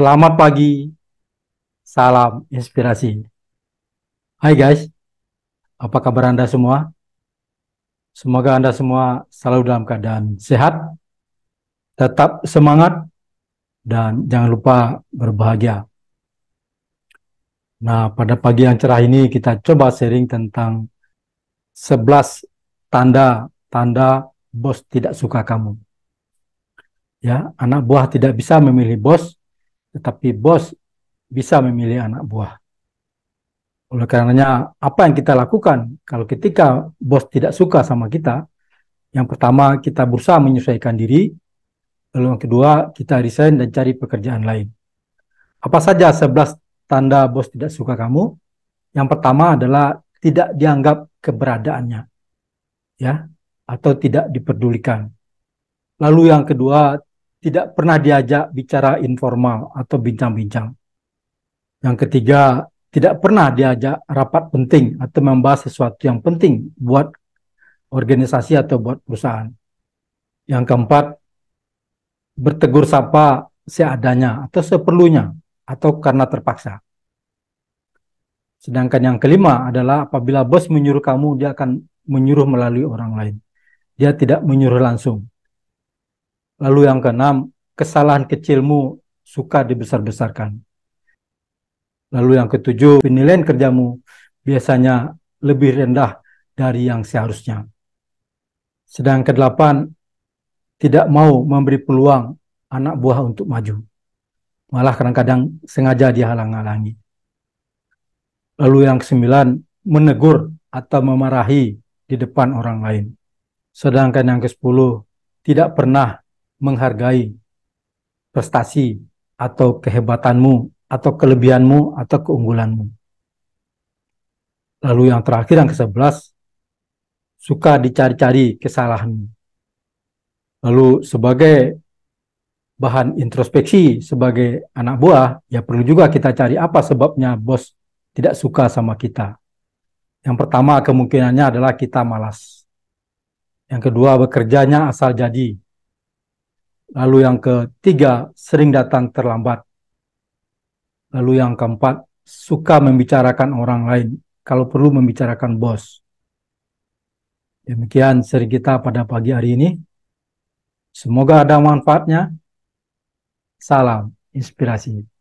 Selamat pagi, salam inspirasi. Hai guys, apa kabar Anda semua? Semoga Anda semua selalu dalam keadaan sehat, tetap semangat, dan jangan lupa berbahagia. Nah, pada pagi yang cerah ini kita coba sharing tentang 11 tanda-tanda bos tidak suka kamu. Ya, anak buah tidak bisa memilih bos tetapi bos bisa memilih anak buah. Oleh karenanya, apa yang kita lakukan kalau ketika bos tidak suka sama kita? Yang pertama, kita berusaha menyesuaikan diri. Lalu yang kedua, kita resign dan cari pekerjaan lain. Apa saja 11 tanda bos tidak suka kamu? Yang pertama adalah tidak dianggap keberadaannya. Ya, atau tidak diperdulikan. Lalu yang kedua, tidak pernah diajak bicara informal atau bincang-bincang. Yang ketiga, tidak pernah diajak rapat penting atau membahas sesuatu yang penting buat organisasi atau buat perusahaan. Yang keempat, bertegur sapa seadanya atau seperlunya atau karena terpaksa. Sedangkan yang kelima adalah apabila bos menyuruh kamu, dia akan menyuruh melalui orang lain. Dia tidak menyuruh langsung. Lalu yang keenam, kesalahan kecilmu suka dibesar-besarkan. Lalu yang ketujuh, penilaian kerjamu biasanya lebih rendah dari yang seharusnya. Sedang kedelapan, tidak mau memberi peluang anak buah untuk maju. Malah kadang-kadang sengaja dihalang-halangi. Lalu yang kesembilan, menegur atau memarahi di depan orang lain. Sedangkan yang ke-10 tidak pernah menghargai prestasi atau kehebatanmu atau kelebihanmu atau keunggulanmu. Lalu yang terakhir yang ke-11 suka dicari-cari kesalahanmu. Lalu sebagai bahan introspeksi sebagai anak buah, ya perlu juga kita cari apa sebabnya bos tidak suka sama kita. Yang pertama kemungkinannya adalah kita malas. Yang kedua bekerjanya asal jadi. Lalu yang ketiga, sering datang terlambat. Lalu yang keempat, suka membicarakan orang lain. Kalau perlu membicarakan bos. Demikian seri kita pada pagi hari ini. Semoga ada manfaatnya. Salam inspirasi.